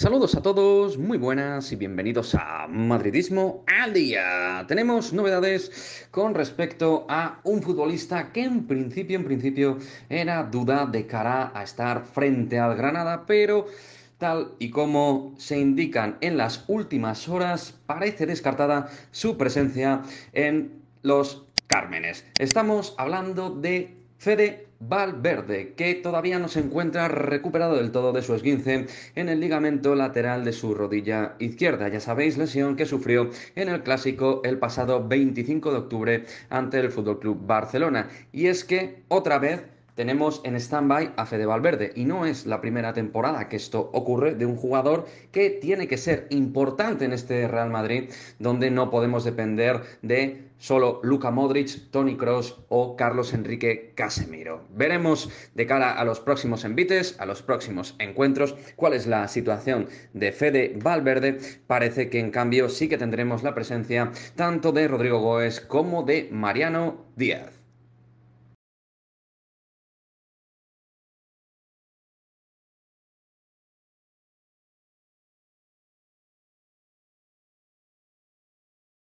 Saludos a todos, muy buenas y bienvenidos a Madridismo al día. Tenemos novedades con respecto a un futbolista que en principio, en principio era duda de cara a estar frente al Granada, pero tal y como se indican en las últimas horas, parece descartada su presencia en los Cármenes. Estamos hablando de Fede Valverde, que todavía no se encuentra recuperado del todo de su esguince en el ligamento lateral de su rodilla izquierda. Ya sabéis, lesión que sufrió en el clásico el pasado 25 de octubre ante el Fútbol Club Barcelona. Y es que otra vez tenemos en stand-by a Fede Valverde y no es la primera temporada que esto ocurre de un jugador que tiene que ser importante en este Real Madrid, donde no podemos depender de solo Luca Modric, Tony Cross o Carlos Enrique Casemiro. Veremos de cara a los próximos envites, a los próximos encuentros, cuál es la situación de Fede Valverde. Parece que en cambio sí que tendremos la presencia tanto de Rodrigo Goes como de Mariano Díaz.